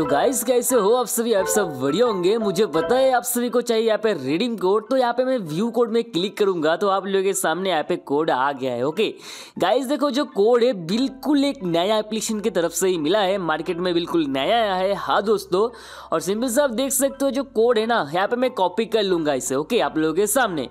तो गाइस कैसे हो आप सभी आप सब बढ़िया होंगे मुझे पता है आप सभी को चाहिए यहाँ पे रीडिंग कोड तो यहाँ पे मैं व्यू कोड में क्लिक करूंगा तो आप लोगों के सामने यहाँ पे कोड आ गया है ओके गाइस देखो जो कोड है बिल्कुल एक नया एप्लीकेशन की तरफ से ही मिला है मार्केट में बिल्कुल नया आया है हाँ दोस्तों और सिंपल से आप देख सकते हो जो कोड है ना यहाँ पे मैं कॉपी कर लूंगा इसे ओके आप लोगों के सामने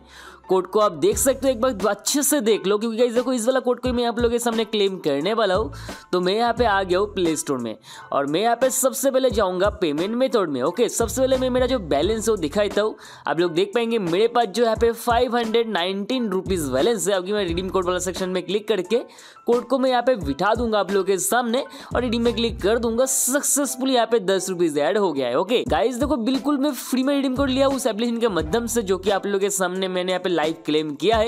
कोड को आप देख सकते हो एक बार अच्छे से देख लो क्योंकि गाइज देखो इस वाला कोड को मैं आप लोगों के सामने क्लेम करने वाला हूँ तो मैं यहाँ पे आ गया हूँ प्ले स्टोर में और मैं यहाँ पे सबसे पहले जाऊँगा पेमेंट मेथड में ओके सबसे पहले मैं मेरा जो बैलेंस है वो दिखा देता हूँ आप लोग देख पाएंगे मेरे पास जो यहाँ पे five hundred nineteen rupees balance है अभी मैं रिडीम कोड वाला सेक्शन में क्लिक करके कोड को मैं यहाँ पे बिठा दूंगा आप लोगों के सामने और रिडीम में क्लिक कर दूंगा सक्सेसफुल यहाँ पे दस रुपीज एड हो गया है ओके गाइज देखो बिल्कुल मैं फ्री में रिडीम कोड लिया उस एप्लीकेशन के माध्यम से जो कि आप लोगों के सामने मैंने यहाँ पे लाइक क्लेम किया है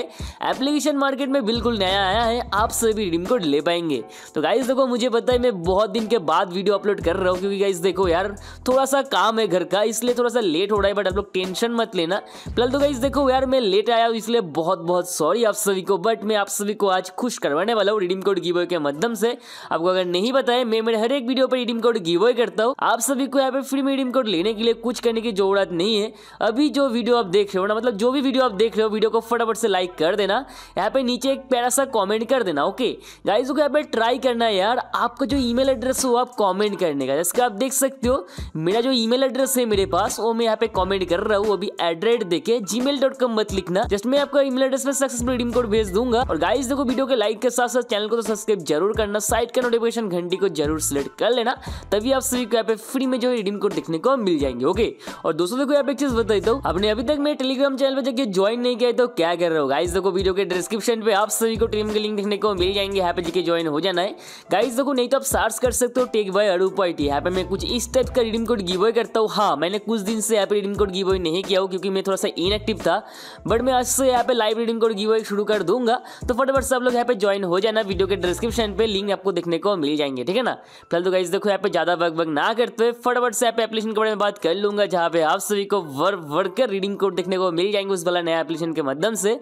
एप्लीकेशन मार्केट में बिल्कुल नया आया है आप सभी रिडीम कोड ले पाएंगे तो गाइज देखो मुझे पता है मैं बहुत दिन के बाद वीडियो अपलोड कर रहा हूँ क्योंकि गाइज देखो यार थोड़ा सा काम है घर का इसलिए थोड़ा सा लेट हो रहा है बट आप लोग टेंशन मत लेना फिलहाल तो गाइज देखो यार मैं लेट आया हूँ इसलिए बहुत बहुत सॉरी आप सभी को बट मैं आप सभी को आज खुश करवाने वाला हूँ रिडीम कोड गिव के माध्यम से आपको अगर नहीं पता है मैं मेरे हर एक वीडियो पर रिडीम कोड गिव करता हूँ आप सभी को यहाँ पे फ्री में रिडीम कोड लेने के लिए कुछ करने की जरूरत नहीं है अभी जो वीडियो आप देख रहे हो ना मतलब जो भी वीडियो आप देख रहे हो वीडियो को फटाफट से लाइक कर देना यहाँ पे नीचे एक प्यारा सा कॉमेंट कर देना ओके गाइज को यहाँ पे ट्राई करना है यार आपका जो ईमेल एड्रेस हो आप कॉमेंट करने का जैसे आप देख सकते हो मेरा जो ईमेल एड्रेस है मेरे पास वो मैं यहाँ पे कॉमेंट कर रहा हूँ वो भी एट रेट देखे जी मत लिखना जस्ट मैं आपका ईमेल एड्रेस में सक्सेसफुल रिडीम कोड भेज दूंगा और गाइज देखो वीडियो के लाइक के साथ साथ चैनल को तो सब्सक्राइब जरूर करना साइट का नोटिफिकेशन घंटी को जरूर सिलेक्ट कर लेना तभी आप सभी को यहाँ पे फ्री में जो रिडीम कोड देखने को मिल जाएंगे ओके और दोस्तों देखो यहाँ पे एक चीज बता देता हूँ अपने अभी तक मेरे टेलीग्राम चैनल पर जाके ज्वाइन नहीं किया गए तो क्या कर रहे हो गाइस देखो वीडियो के डिस्क्रिप्शन पे आप सभी को टीम के लिंक देखने को मिल जाएंगे यहाँ पे जाके ज्वाइन हो जाना है गाइस देखो नहीं तो आप सर्च कर सकते हो टेक बाय अड़ू पॉइटी यहाँ पे मैं कुछ इस टाइप का रिडीम कोड गिव करता हूँ हाँ मैंने कुछ दिन से यहाँ पे रिडीम कोड गिव नहीं किया हो क्योंकि मैं थोड़ा सा इनएक्टिव था बट मैं आज से यहाँ पे लाइव रिडीम कोड गिव शुरू कर दूंगा तो फटाफट सब लोग यहाँ पे ज्वाइन हो जाना वीडियो के डिस्क्रिप्शन पे लिंक आपको देखने को मिल जाएंगे ठीक है ना फिलहाल तो गाइस देखो यहाँ पे ज्यादा वर्क वर्क ना करते फटाफट से यहाँ पे एप्लीकेशन के बारे में बात कर लूंगा जहाँ पे आप सभी को वर्क वर्क कर रिडीम कोड देखने को मिल जाएंगे उस वाला नया एप्लीकेशन एप्लीकेशन के माध्यम से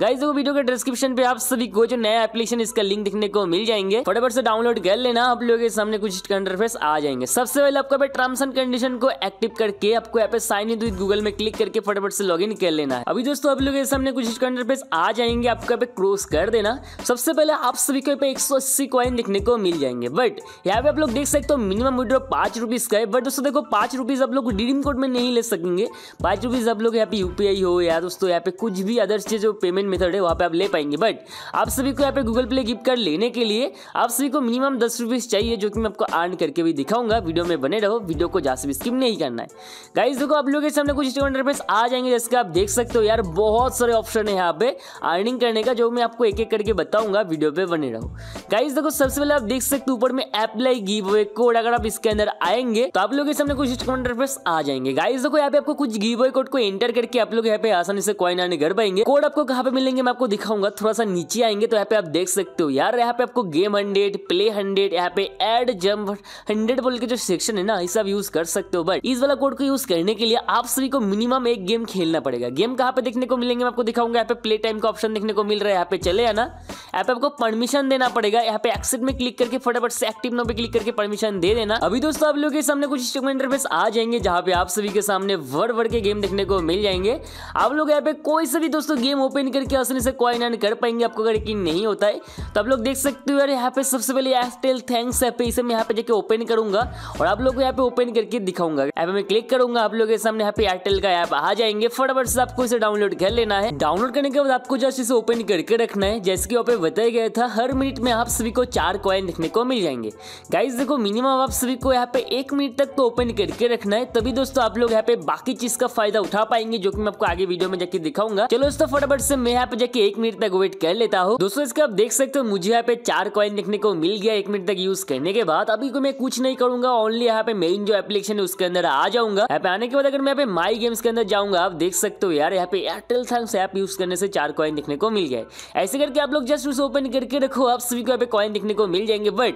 गाइज देखो वीडियो के डिस्क्रिप्शन पे आप सभी को जो नया एप्लीकेशन इसका लिंक दिखने को मिल जाएंगे फटाफट से डाउनलोड कर लेना आप लोगों के सामने कुछ इंटरफेस आ जाएंगे सबसे पहले आपको टर्म्स एंड कंडीशन को एक्टिव करके आपको यहाँ पे साइन इन विद गूगल में क्लिक करके फटाफट से लॉग कर लेना है अभी दोस्तों आप लोगों के सामने कुछ इंटरफेस आ जाएंगे आपको यहाँ पे क्रोस कर देना सबसे पहले आप सभी को पे 180 कॉइन देखने को मिल जाएंगे बट यहाँ पे आप लोग देख सकते हो मिनिमम विड्रो पांच रुपीज़ का है बट दोस्तों देखो पांच रुपीज़ आप लोग रिडीम कोड में नहीं ले सकेंगे पांच रुपीज़ आप लोग यहाँ पे यूपीआई हो या दोस्तों यहाँ पे कुछ कुछ भी अदर्स जो पेमेंट मेथड है वहाँ पे आप ले पाएंगे बट आप सभी को यहाँ पे गूगल प्ले गिफ्ट कार्ड लेने के लिए आप सभी को मिनिमम दस रुपीज़ चाहिए जो कि मैं आपको अर्न करके भी दिखाऊंगा वीडियो में बने रहो वीडियो को जहाँ से भी स्किप नहीं करना है गाइज देखो आप लोगों के सामने कुछ स्टूडेंट रेफरेंस आ जाएंगे जैसे आप देख सकते हो यार बहुत सारे ऑप्शन है यहाँ पे अर्निंग करने का जो मैं आपको एक एक करके बताऊंगा वीडियो पे बने रहो गाइज देखो सबसे पहले आप देख सकते हो ऊपर में अप्लाई गिव अवे कोड अगर आप इसके अंदर आएंगे तो आप लोगों के सामने कुछ स्टूडेंट रेफरेंस आ जाएंगे गाइज देखो यहाँ पे आपको कुछ गिव अवे कोड को एंटर करके आप लोग यहाँ पे आसानी से कॉइन अर्न घर पाएंगे कोड आपको कहाँ पे मिलेंगे मैं आपको दिखाऊंगा थोड़ा सा नीचे आएंगे तो यहाँ पे आप देख सकते हो यार यहाँ पे आपको गेम हंड्रेड प्ले हंड्रेड यहाँ पे एड जम्प हंड्रेड बोल के जो सेक्शन है ना इसे आप यूज कर सकते हो बट इस वाला कोड को यूज करने के लिए आप सभी को मिनिमम एक गेम खेलना पड़ेगा गेम कहाँ पे देखने को मिलेंगे मैं आपको दिखाऊंगा यहाँ पे प्ले टाइम का ऑप्शन देखने को मिल रहा है यहाँ पे चले आना यहाँ पे आपको परमिशन देना पड़ेगा यहाँ पे एक्सेप्ट में क्लिक करके फटाफट से एक्टिव नो पे क्लिक करके परमिशन दे देना अभी दोस्तों आप लोगों के सामने कुछ इंटरफेस आ जाएंगे जहाँ पे आप सभी के सामने वर्ड वर्ड के गेम देखने को मिल जाएंगे आप लोग यहाँ पे कोई से भी दोस्तों गेम ओपन करके आसानी से कॉइन अर्न कर पाएंगे आपको अगर यकीन नहीं होता है तो आप लोग देख सकते हो यार यहाँ पे सबसे पहले एयरटेल थैंक्स ऐप है इसे मैं यहाँ पे जाके ओपन करूंगा और आप लोग को यहाँ पे ओपन करके दिखाऊंगा ऐप में क्लिक करूंगा आप लोग के सामने यहाँ पे एयरटेल का ऐप आ जाएंगे फटाफट से आपको इसे डाउनलोड कर लेना है डाउनलोड करने के बाद आपको जस्ट इसे ओपन करके रखना है जैसे कि यहाँ पे बताया गया था हर मिनट में आप सभी को चार कॉइन देखने को मिल जाएंगे गाइज देखो मिनिमम आप सभी को यहाँ पे एक मिनट तक तो ओपन करके रखना है तभी दोस्तों आप लोग यहाँ पे बाकी चीज का फायदा उठा पाएंगे जो कि मैं आपको आगे वीडियो में जाके दिखाऊंगा दूंगा चलो दोस्तों फटाफट से मैं यहाँ पे जाके एक मिनट तक वेट कर लेता हूँ दोस्तों इसका आप देख सकते हो मुझे यहाँ पे चार कॉइन देखने को मिल गया एक मिनट तक यूज करने के बाद अभी को मैं कुछ नहीं करूंगा ओनली यहाँ पे मेन जो एप्लीकेशन है उसके अंदर आ जाऊंगा यहाँ पे आने के बाद अगर मैं पे माई गेम्स के अंदर जाऊंगा आप देख सकते हो यार यहाँ पे एयरटेल थैंक्स ऐप यूज करने से चार कॉइन देखने को मिल गया ऐसे करके आप लोग जस्ट उसे ओपन करके रखो आप सभी को यहाँ पे कॉइन देखने को मिल जाएंगे बट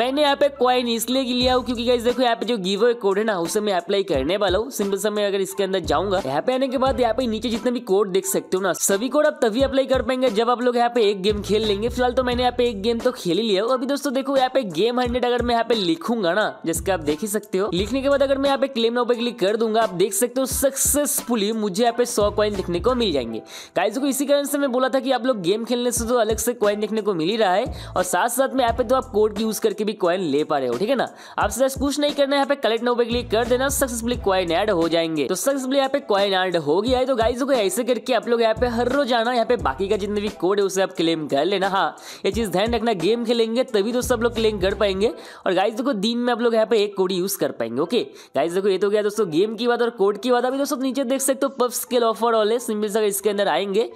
मैंने यहाँ पे कॉइन इसलिए लिया हूँ क्योंकि देखो यहाँ पे जो गिव अवे कोड है ना उसे मैं अप्लाई करने वाला हूँ सिंपल समय अगर इसके अंदर जाऊंगा यहाँ पे आने के बाद यहाँ पे नीचे जितने भी कोड देख देख सकते हो ना सभी कोड आप तभी अप्लाई कर पाएंगे जब आप लोग यहाँ पे एक गेम खेल लेंगे फिलहाल तो मैंने यहाँ पे एक गेम तो खेल ही लिया अभी दोस्तों देखो यहाँ पे गेम हंड्रेड अगर मैं यहाँ पे लिखूंगा ना जिसके आप देख ही सकते हो लिखने के बाद अगर मैं यहाँ पे क्लेम नाउ पे क्लिक कर दूंगा आप देख सकते हो सक्सेसफुली मुझे यहाँ पे सौ कॉइन देखने को मिल जाएंगे गाइस को इसी कारण से मैं बोला था कि आप लोग गेम खेलने से तो अलग से कॉइन देखने को मिल ही रहा है और साथ साथ में यहाँ पे तो आप कोड यूज करके भी कॉइन ले पा रहे हो ठीक है ना आप सर कुछ नहीं करना यहाँ पे कलेक्ट नाउ पे क्लिक कर देना सक्सेसफुली कॉइन एड हो जाएंगे तो सक्सेसफुली यहाँ पे कॉइन एड हो गया है तो गाइज को ऐसे करके आप लोग यहाँ पे हर रोज आना यहाँ पे बाकी का जितने भी कोड है उसे आप क्लेम कर लेना हाँ ये चीज़ ध्यान रखना गेम खेलेंगे तभी तो सब लोग क्लेम कर पाएंगे और गाइज देखो दिन में आप लोग यहाँ पे एक कोड यूज़ कर पाएंगे ओके गाइज देखो ये तो गया दोस्तों गेम की बात और कोड की बात अभी दोस्तों नीचे देख सकते हो पब स्केल ऑफर ऑल है सिंपल सा इसके अंदर आएंगे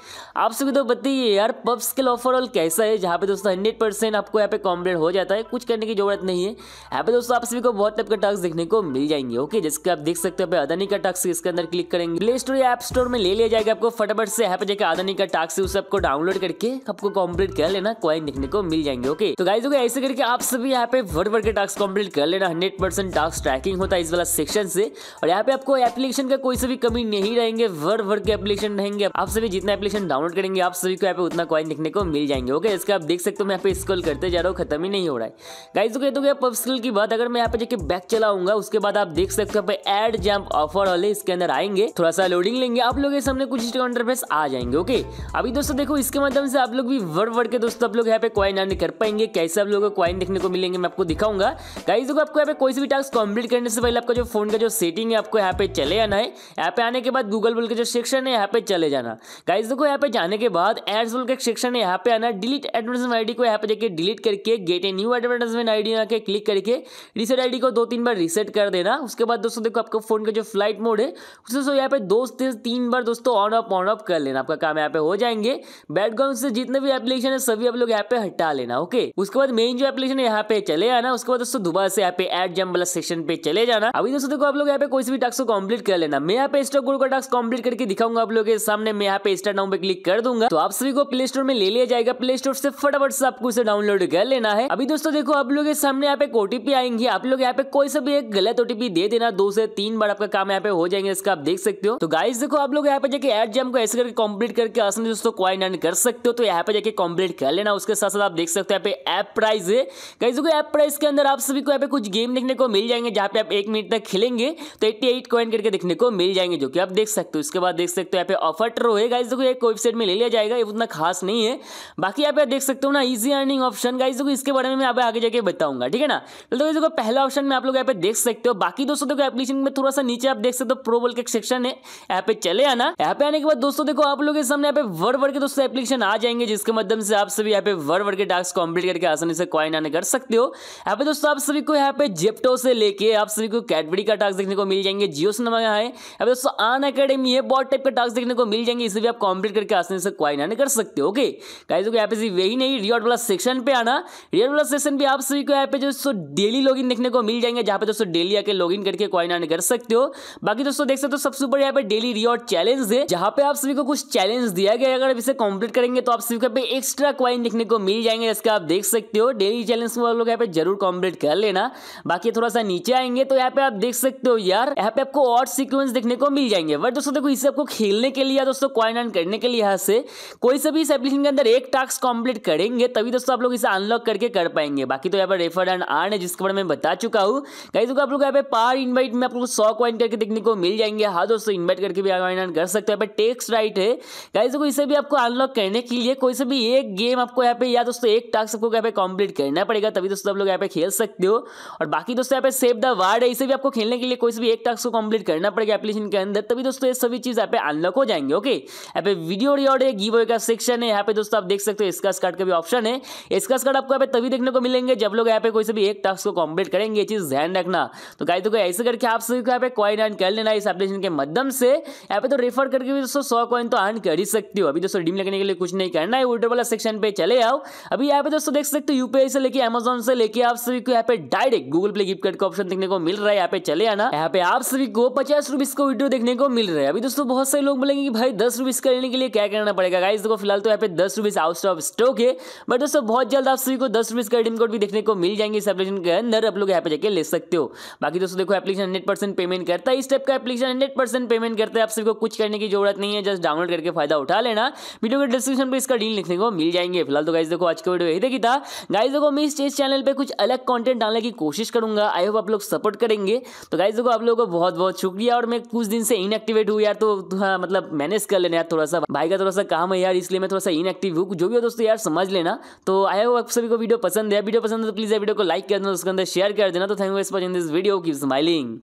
आप सभी तो बताइए यार पब स्केल ऑफर ऑल कैसा है जहाँ पे दोस्तों हंड्रेड आपको यहाँ पे कॉम्प्लीट हो जाता है कुछ करने की जरूरत नहीं है यहाँ पे दोस्तों आप सभी को बहुत टाइप का टास्क देखने को मिल जाएंगे ओके जिसके आप देख सकते हो अदानी का टास्क इसके अंदर क्लिक करेंगे प्ले स्टोर या एप स्टोर में ले लिया जाएगा आपको फट फटाफट से ऐप जाकर आदानी का टास्क उस सबको डाउनलोड करके आपको कम्प्लीट कर लेना कॉइन देखने को मिल जाएंगे ओके तो गाइज ऐसे करके आप सभी यहाँ पे भर भर के टास्क कम्प्लीट कर लेना हंड्रेड परसेंट टास्क ट्रैकिंग होता है इस वाला सेक्शन से और यहाँ पे आपको एप्लीकेशन का कोई सभी कमी नहीं रहेंगे भर भर के एप्लीकेशन रहेंगे आप सभी जितना एप्लीकेशन डाउनलोड करेंगे आप सभी को यहाँ पे उतना कॉइन देखने को मिल जाएंगे ओके इसका आप देख सकते हो यहाँ पे स्कॉल करते जा रहा हूँ खत्म ही नहीं हो रहा है गाइज तो कहते पब स्किल की बात अगर मैं यहाँ पे जाके बैक चलाऊंगा उसके बाद आप देख सकते हो एड जैम्प ऑफर वाले इसके अंदर आएंगे थोड़ा सा लोडिंग लेंगे आप लोग सामने कुछ इंटरफेस आ जाएंगे ओके अभी दोस्तों देखो इसके माध्यम से आप लोग भी वर्ड वर्ड के दोस्तों आप लोग यहाँ पे क्वाइन आने कर पाएंगे कैसे आप लोगों को क्वाइन देखने को मिलेंगे मैं आपको दिखाऊंगा गाइस देखो आपको यहाँ पे कोई भी टास्क कंप्लीट करने से पहले आपका जो फोन का जो सेटिंग है आपको यहाँ पे चले आना है यहाँ पे आने के बाद गूगल बोल के जो सेक्शन है यहाँ पे चले जाना गाइस देखो यहाँ पे जाने के बाद एड्स बोल के सेक्शन है यहाँ पे आना डिलीट एडवर्टाइजमेंट आईडी को यहाँ पे जाके डिलीट करके get a new advertisement ID आके क्लिक करके रिसेट आईडी को दो तीन बार रिसेट कर देना उसके बाद दोस्तों देखो आपको फोन का जो फ्लाइट मोड है उससे यहाँ पे दो तीन बार दोस्तों ऑन ऑफ राउंड अप कर लेना आपका काम यहाँ पे हो जाएंगे बैट कॉम से जितने भी एप्लीकेशन है सभी आप लोग यहाँ पे हटा लेना ओके उसके बाद मेन जो एप्लीकेशन है यहाँ पे चले आना उसके बाद दोस्तों दोबारा से यहाँ पे एड जम वाला सेक्शन पे चले जाना अभी दोस्तों देखो आप लोग यहाँ पे कोई भी टास्क को कम्प्लीट कर लेना मैं यहाँ पे स्टॉक गुरु का टास्क कम्प्लीट करके दिखाऊंगा आप लोग के सामने मैं यहाँ पे स्टार नाउ पे क्लिक कर दूंगा तो आप सभी को प्ले स्टोर में ले लिया जाएगा प्ले स्टोर से फटाफट से आपको इसे डाउनलोड कर लेना है अभी दोस्तों देखो आप लोग के सामने यहाँ पे ओटीपी आएंगे आप लोग यहाँ पे कोई सा भी एक गलत ओटीपी दे देना दो से तीन बार आपका काम यहाँ पे हो जाएंगे इसका आप देख सकते हो तो गाइस देखो आप लोग यहाँ पे जाके एड जम को ऐसे करके कंप्लीट करके आसान दोस्तों क्वाइन अर्न कर सकते हो तो यहाँ पे जाके कंप्लीट कर लेना उसके साथ साथ आप देख सकते हो यहाँ पे ऐप प्राइस है कहीं देखो ऐप प्राइस के अंदर आप सभी को यहाँ पे कुछ गेम देखने को मिल जाएंगे जहाँ पे आप एक मिनट तक खेलेंगे तो एट्टी एट कॉइन करके देखने को मिल जाएंगे जो कि आप देख सकते हो उसके बाद देख सकते हो यहाँ पे ऑफर ट्रो है गाइज देखो एक वेबसाइट में ले लिया जाएगा ये उतना खास नहीं है बाकी यहाँ पे देख सकते हो ना ईजी अर्निंग ऑप्शन गाइज देखो इसके बारे में मैं आगे जाके बताऊंगा ठीक है ना तो देखो पहला ऑप्शन में आप लोग यहाँ पे देख सकते हो बाकी दोस्तों देखो एप्लीकेशन में थोड़ा सा नीचे आप देख सकते हो प्रो बोल के सेक्शन है यहाँ पे चले आना यहाँ पे आने के बाद दोस्तों देखो आप लोगों के सामने यहाँ पे वर्ड वर्ड के दोस्तों एप्लीकेशन आ जाएंगे जिसके माध्यम से आप सभी यहाँ पे वर्ड वर्ड के टास्क कंप्लीट करके आसानी से क्वाइन आने कर सकते हो यहाँ पे दोस्तों आप सभी को यहाँ पे जेप्टो से लेके आप सभी को कैडबरी का टास्क देखने को मिल जाएंगे जियो सिनेमा है यहाँ पे दोस्तों आन अकेडमी है बहुत टाइप का टास्क देखने को मिल जाएंगे इसे भी आप कॉम्प्लीट करके आसानी से क्वाइन आने कर सकते हो ओके कहीं देखो यहाँ पे वही नहीं रियॉर्ड वाला सेक्शन पे आना रियॉर्ड वाला सेक्शन भी आप सभी को यहाँ पे दोस्तों डेली लॉग देखने को मिल जाएंगे जहाँ पे दोस्तों डेली आके लॉग करके क्वाइन आने कर सकते हो बाकी दोस्तों देख सकते हो सबसे ऊपर यहाँ पे डेली रियॉर्ड चैलेंज है जहाँ पे आप सभी को कुछ चैलेंज दिया गया अगर आप इसे कंप्लीट करेंगे तो आप सभी को पे एक्स्ट्रा क्वाइन देखने को मिल जाएंगे जैसे आप देख सकते हो डेली चैलेंज वो लोग यहाँ पे जरूर कंप्लीट कर लेना बाकी थोड़ा सा नीचे आएंगे तो यहाँ पे आप देख सकते हो यार यहाँ पे आपको और सिक्वेंस देखने को मिल जाएंगे बट दोस्तों देखो इसे आपको खेलने के लिए दोस्तों क्वाइन अर्न करने के लिए यहाँ से कोई सभी इस एप्लीकेशन के अंदर एक टास्क कंप्लीट करेंगे तभी दोस्तों आप लोग इसे अनलॉक करके कर पाएंगे बाकी तो यहाँ पर रेफर एंड आर्न है जिसके बारे में बता चुका हूँ कहीं तो आप लोग यहाँ पे पार इन्वाइट में आप लोग सौ क्वाइन करके देखने को मिल जाएंगे हाँ दोस्तों इन्वाइट करके भी अर्न कर सकते हो यहाँ पे टेक सिक्स राइट है गाइज देखो इसे भी आपको अनलॉक करने के लिए कोई से भी एक गेम आपको यहाँ पे या दोस्तों एक टास्क आपको यहाँ पे कंप्लीट करना पड़ेगा तभी दोस्तों आप लोग यहाँ पे खेल सकते हो और बाकी दोस्तों यहाँ पे सेव द वार्ड है इसे भी आपको खेलने के लिए कोई से भी एक टास्क को कंप्लीट करना पड़ेगा एप्लीकेशन के अंदर तभी दोस्तों ये सभी चीज़ यहाँ पे अनलॉक हो जाएंगे ओके यहाँ पे वीडियो रिकॉर्ड है गिव का सेक्शन है यहाँ पे दोस्तों आप देख सकते हो स्कास कार्ड का भी ऑप्शन है स्कास कार्ड आपको यहाँ पे तभी देखने को मिलेंगे जब लोग यहाँ पे कोई से भी एक टास्क को कंप्लीट करेंगे ये चीज़ ध्यान रखना तो गाइज देखो ऐसे करके आप सभी को यहाँ पे कॉइन अर्न कर लेना इस एप्लीकेशन के माध्यम से यहाँ पे तो रेफर करके भी दोस्तों सौ कॉइन तो अर्न कर ही सकते हो अभी दोस्तों रिडीम लगने के लिए कुछ नहीं करना है वोटर वाला सेक्शन पे चले आओ अभी यहाँ पे दोस्तों देख सकते हो यूपीआई से लेके अमेजोन से लेके आप सभी को यहाँ पे direct Google play gift card का ऑप्शन देखने को मिल रहा है यहाँ पे चले आना यहाँ पे आप सभी को पचास रुपीज का वीडियो देखने को मिल रहा है अभी दोस्तों बहुत सारे लोग बोलेंगे कि भाई दस रुपीज का लेने के लिए क्या करना पड़ेगा गाइस देखो फिलहाल तो यहाँ पे दस रुपीज आउट ऑफ स्टॉक है बट दोस्तों बहुत जल्द आप सभी को दस रुपीज का रिडीम कोड भी देखने को मिल जाएंगे इस एप्लीकेशन के अंदर आप लोग यहाँ पे जाके ले सकते हो बाकी दोस्तों देखो एप्लीकेशन हंड्रेड पेमेंट करता है इस टाइप का एप्लीकेशन हंड्रेड पेमेंट करता है आप सभी को कुछ करने की जरूरत नहीं है है जस्ट डाउनलोड करके फायदा उठा लेना वीडियो के डिस्क्रिप्शन पर इसका डील लिखने को मिल जाएंगे फिलहाल तो गाइज देखो आज का वीडियो यही देखी था गाइज देखो मैं इस चैनल पर कुछ अलग कॉन्टेंट डालने की कोशिश करूंगा आई होप आप लोग सपोर्ट करेंगे तो गाइज देखो आप लोगों को बहुत बहुत शुक्रिया और मैं कुछ दिन से इनएक्टिवेट हूँ यार तो मतलब मैनेज कर लेना यार थोड़ा सा भाई का थोड़ा सा काम है यार इसलिए मैं थोड़ा सा इनएक्टिव हूँ जो भी हो दोस्तों यार समझ लेना तो आई होप आप सभी को वीडियो पसंद है वीडियो पसंद है तो प्लीज़ वीडियो को लाइक कर देना उसके अंदर शेयर कर देना तो thank you for in this video की स्माइलिंग